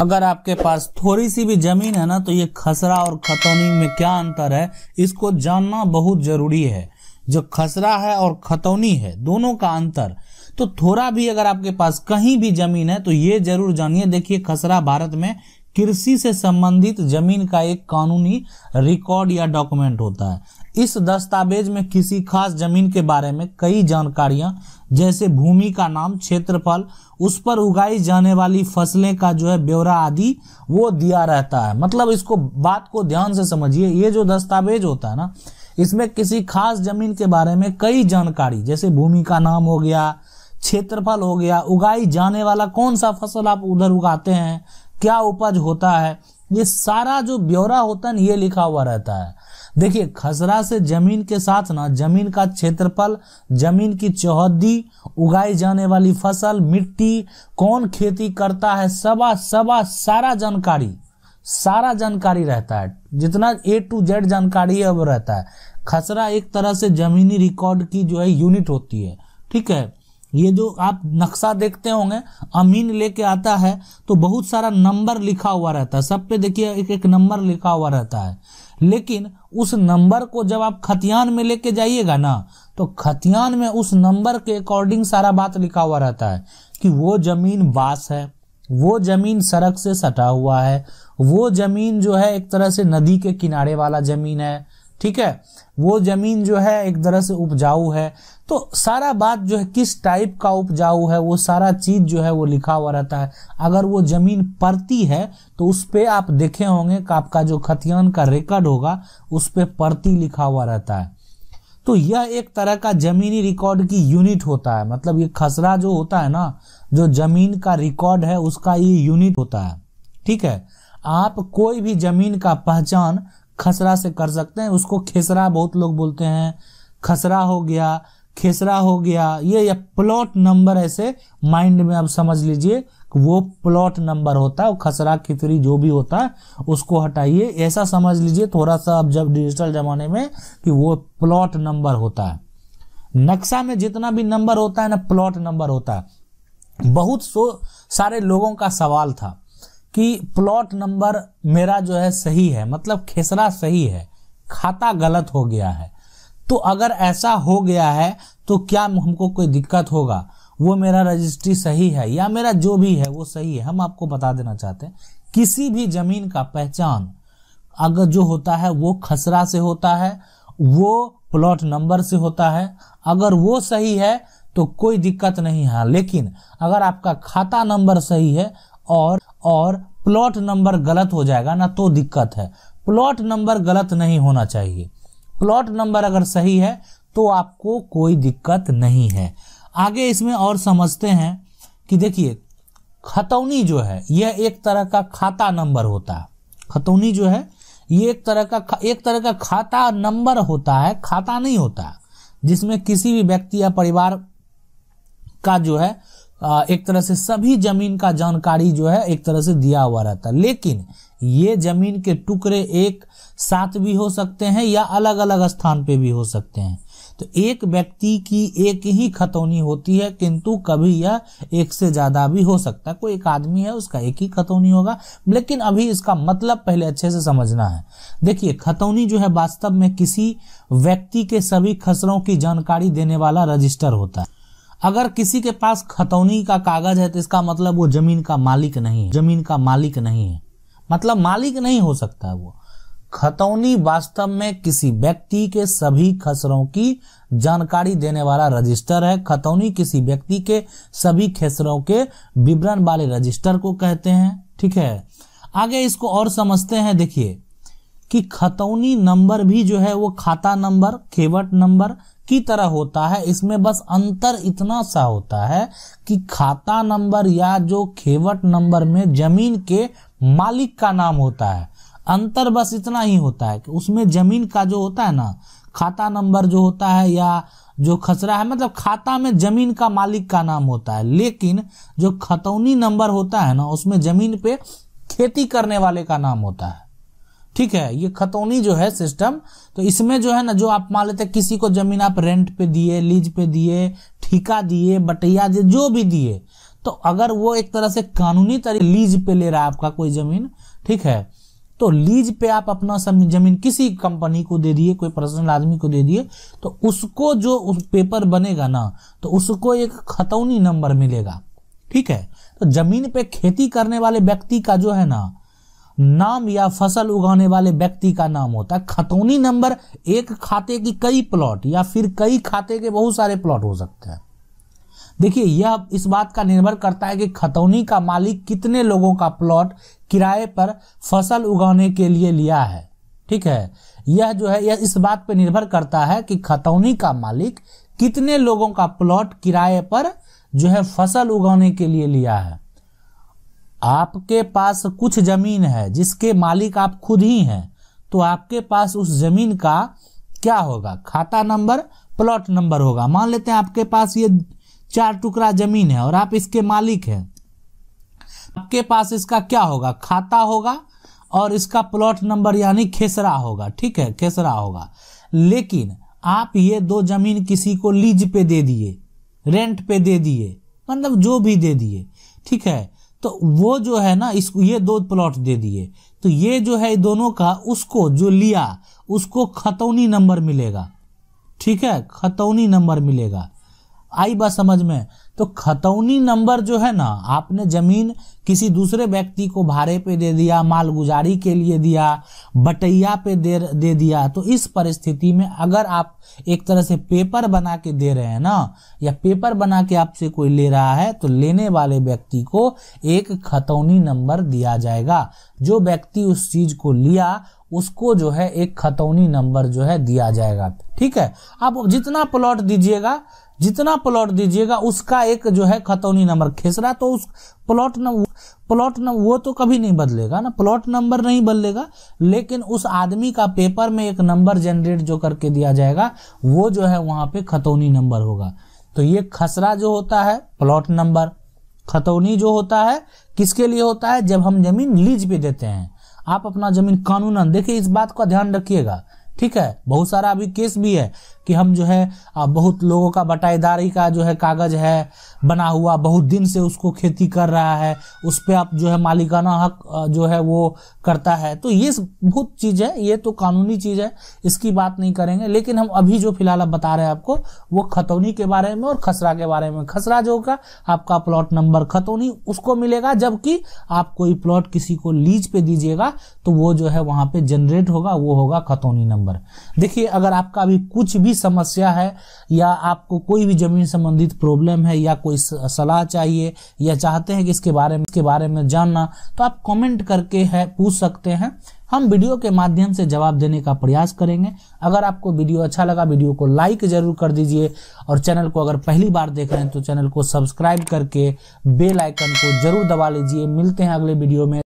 अगर आपके पास थोड़ी सी भी जमीन है ना तो ये खसरा और खतौनी में क्या अंतर है इसको जानना बहुत जरूरी है जो खसरा है और खतौनी है दोनों का अंतर तो थोड़ा भी अगर आपके पास कहीं भी जमीन है तो ये जरूर जानिए देखिए खसरा भारत में कृषि से संबंधित जमीन का एक कानूनी रिकॉर्ड या डॉक्यूमेंट होता है इस दस्तावेज में किसी खास जमीन के बारे में कई जानकारियां जैसे भूमि का नाम क्षेत्रफल उस पर उगाई जाने वाली फसलें का जो है ब्यौरा आदि वो दिया रहता है मतलब इसको बात को ध्यान से समझिए ये जो दस्तावेज होता है ना इसमें किसी खास जमीन के बारे में कई जानकारी जैसे भूमि का नाम हो गया क्षेत्रफल हो गया उगाई जाने वाला कौन सा फसल आप उधर उगाते हैं क्या उपज होता है ये सारा जो ब्यौरा होता है ना ये लिखा हुआ रहता है देखिए खसरा से जमीन के साथ ना जमीन का क्षेत्रफल जमीन की चौहदी उगाई जाने वाली फसल मिट्टी कौन खेती करता है सवा सवा सारा जानकारी सारा जानकारी रहता है जितना ए टू जेड जानकारी है वो रहता है खसरा एक तरह से जमीनी रिकॉर्ड की जो है यूनिट होती है ठीक है ये जो आप नक्शा देखते होंगे अमीन लेके आता है तो बहुत सारा नंबर लिखा हुआ रहता है सब पे देखिए एक एक नंबर लिखा हुआ रहता है लेकिन उस नंबर को जब आप खतियान में लेके जाइएगा ना तो खतियान में उस नंबर के अकॉर्डिंग सारा बात लिखा हुआ रहता है कि वो जमीन बास है वो जमीन सड़क से सटा हुआ है वो जमीन जो है एक तरह से नदी के किनारे वाला जमीन है ठीक है वो जमीन जो है एक तरह से उपजाऊ है तो सारा बात जो है किस टाइप का उपजाऊ है वो सारा चीज जो है वो लिखा हुआ रहता है अगर वो जमीन परती है तो उस पर आप देखे होंगे कि आपका जो खतियान का रिकॉर्ड होगा उस पर परती लिखा हुआ रहता है तो यह एक तरह का जमीनी रिकॉर्ड की यूनिट होता है मतलब ये खसरा जो होता है ना जो जमीन का रिकॉर्ड है उसका ये यूनिट होता है ठीक है आप कोई भी जमीन का पहचान खसरा से कर सकते हैं उसको खेसरा बहुत लोग बोलते हैं खसरा हो गया खेसरा हो गया ये, या प्लॉट नंबर ऐसे माइंड में आप समझ लीजिए वो प्लॉट नंबर होता है खसरा खिचरी जो भी होता है उसको हटाइए ऐसा समझ लीजिए थोड़ा सा अब जब डिजिटल जमाने में कि वो प्लॉट नंबर होता है नक्शा में जितना भी नंबर होता है ना प्लॉट नंबर होता है बहुत सो सारे लोगों का सवाल था कि प्लॉट नंबर मेरा जो है सही है मतलब खेसरा सही है खाता गलत हो गया है तो अगर ऐसा हो गया है तो क्या हमको कोई दिक्कत होगा वो मेरा रजिस्ट्री सही है या मेरा जो भी है वो सही है हम आपको बता देना चाहते हैं किसी भी जमीन का पहचान अगर जो होता है वो खसरा से होता है वो प्लॉट नंबर से होता है अगर वो सही है तो कोई दिक्कत नहीं है लेकिन अगर आपका खाता नंबर सही है और और प्लॉट नंबर गलत हो जाएगा ना तो दिक्कत है प्लॉट नंबर गलत नहीं होना चाहिए प्लॉट नंबर अगर सही है तो आपको कोई दिक्कत नहीं है आगे इसमें और समझते हैं कि देखिए खतौनी जो है यह एक तरह का खाता नंबर होता है खतौनी जो है ये एक तरह का एक तरह का खाता नंबर होता है खाता नहीं होता जिसमें किसी भी व्यक्ति या परिवार का जो है एक तरह से सभी जमीन का जानकारी जो है एक तरह से दिया हुआ रहता है लेकिन ये जमीन के टुकड़े एक साथ भी हो सकते हैं या अलग अलग स्थान पे भी हो सकते हैं तो एक व्यक्ति की एक ही खतौनी होती है किंतु कभी यह एक से ज्यादा भी हो सकता है कोई एक आदमी है उसका एक ही खतौनी होगा लेकिन अभी इसका मतलब पहले अच्छे से समझना है देखिए खतौनी जो है वास्तव में किसी व्यक्ति के सभी खसरों की जानकारी देने वाला रजिस्टर होता है अगर किसी के पास खतौनी का कागज है तो इसका मतलब वो जमीन का मालिक नहीं है जमीन का मालिक नहीं है मतलब मालिक नहीं हो सकता वो खतौनी वास्तव में किसी व्यक्ति के सभी खसरों की जानकारी देने वाला रजिस्टर है खतौनी किसी व्यक्ति के सभी खेसरों के विवरण वाले रजिस्टर को कहते हैं ठीक है आगे इसको और समझते हैं देखिए कि खतौनी नंबर भी जो है वो खाता नंबर खेवट नंबर की तरह होता है इसमें बस अंतर इतना सा होता है कि खाता नंबर या जो खेवट नंबर में जमीन के मालिक का नाम होता है अंतर बस इतना ही होता है कि उसमें जमीन का जो होता है ना खाता नंबर जो होता है या जो खसरा है मतलब खाता में जमीन का मालिक का नाम होता है लेकिन जो खतौनी नंबर होता है ना उसमें जमीन पे खेती करने वाले का नाम होता है ठीक है ये खतौनी जो है सिस्टम तो इसमें जो है ना जो आप मान लेते हैं किसी को जमीन आप रेंट पे दिए लीज पे दिए ठीका दिए बटैया दिए जो भी दिए तो अगर वो एक तरह से कानूनी तरीके लीज पे ले रहा है आपका कोई जमीन ठीक है तो लीज पे आप अपना जमीन किसी कंपनी को दे दिए कोई पर्सनल आदमी को दे दिए तो उसको जो उस पेपर बनेगा ना तो उसको एक खतौनी नंबर मिलेगा ठीक है तो जमीन पे खेती करने वाले व्यक्ति का जो है ना नाम या फसल उगाने वाले व्यक्ति का नाम होता है खतौनी नंबर एक खाते की कई प्लॉट या फिर कई खाते के बहुत सारे प्लॉट हो सकते हैं देखिए यह इस बात का निर्भर करता है कि खतौनी का मालिक कितने लोगों का प्लॉट किराए पर फसल उगाने के लिए लिया है ठीक है यह जो है यह इस बात पर निर्भर करता है कि खतौनी का मालिक कितने लोगों का प्लॉट किराए पर जो है फसल उगाने के लिए लिया है आपके पास कुछ जमीन है जिसके मालिक आप खुद ही हैं तो आपके पास उस जमीन का क्या होगा खाता नंबर प्लॉट नंबर होगा मान लेते हैं आपके पास ये चार टुकड़ा जमीन है और आप इसके मालिक हैं आपके पास इसका क्या होगा खाता होगा और इसका प्लॉट नंबर यानी खेसरा होगा ठीक है खेसरा होगा लेकिन आप ये दो जमीन किसी को लीज पे दे दिए रेंट पे दे दिए मतलब जो भी दे दिए ठीक है तो वो जो है ना इसको ये दो प्लॉट दे दिए तो ये जो है दोनों का उसको जो लिया उसको खतौनी नंबर मिलेगा ठीक है खतौनी नंबर मिलेगा आई बात समझ में तो खतौनी नंबर जो है ना आपने जमीन किसी दूसरे व्यक्ति को भाड़े पे दे दिया मालगुजारी के लिए दिया बटैया पे दे दे दिया तो इस परिस्थिति में अगर आप एक तरह से पेपर बना के दे रहे हैं ना या पेपर बना के आपसे कोई ले रहा है तो लेने वाले व्यक्ति को एक खतौनी नंबर दिया जाएगा जो व्यक्ति उस चीज को लिया उसको जो है एक खतौनी नंबर जो है दिया जाएगा ठीक है आप जितना प्लॉट दीजिएगा जितना प्लॉट दीजिएगा उसका एक जो है खतौनी नंबर खेसरा तो उस प्लॉट प्लॉट नंबर वो तो कभी नहीं बदलेगा ना प्लॉट नंबर नहीं बदलेगा लेकिन उस आदमी का पेपर में एक नंबर जनरेट जो करके दिया जाएगा वो जो है वहां पे खतौनी नंबर होगा तो ये खसरा जो होता है प्लॉट नंबर खतौनी जो होता है किसके लिए होता है जब हम जमीन लीज पे देते हैं आप अपना जमीन कानूनन देखिए इस बात का ध्यान रखिएगा ठीक है बहुत सारा अभी केस भी है कि हम जो है बहुत लोगों का बटाईदारी का जो है कागज़ है बना हुआ बहुत दिन से उसको खेती कर रहा है उस पर आप जो है मालिकाना हक जो है वो करता है तो ये बहुत चीज़ है ये तो कानूनी चीज़ है इसकी बात नहीं करेंगे लेकिन हम अभी जो फिलहाल आप बता रहे हैं आपको वो खतौनी के बारे में और खसरा के बारे में खसरा जो होगा आपका प्लॉट नंबर खतौनी उसको मिलेगा जबकि आप कोई प्लॉट किसी को लीज पे दीजिएगा तो वो जो है वहां पे जनरेट होगा वो होगा खतौनी नंबर देखिए अगर आपका अभी कुछ भी समस्या है या आपको कोई भी ज़मीन संबंधित प्रॉब्लम है या कोई सलाह चाहिए या चाहते हैं कि इसके बारे में इसके बारे में जानना तो आप कमेंट करके है पूछ सकते हैं हम वीडियो के माध्यम से जवाब देने का प्रयास करेंगे अगर आपको वीडियो अच्छा लगा वीडियो को लाइक जरूर कर दीजिए और चैनल को अगर पहली बार देख रहे हैं तो चैनल को सब्सक्राइब करके बेल आइकन को जरूर दबा लीजिए मिलते हैं अगले वीडियो में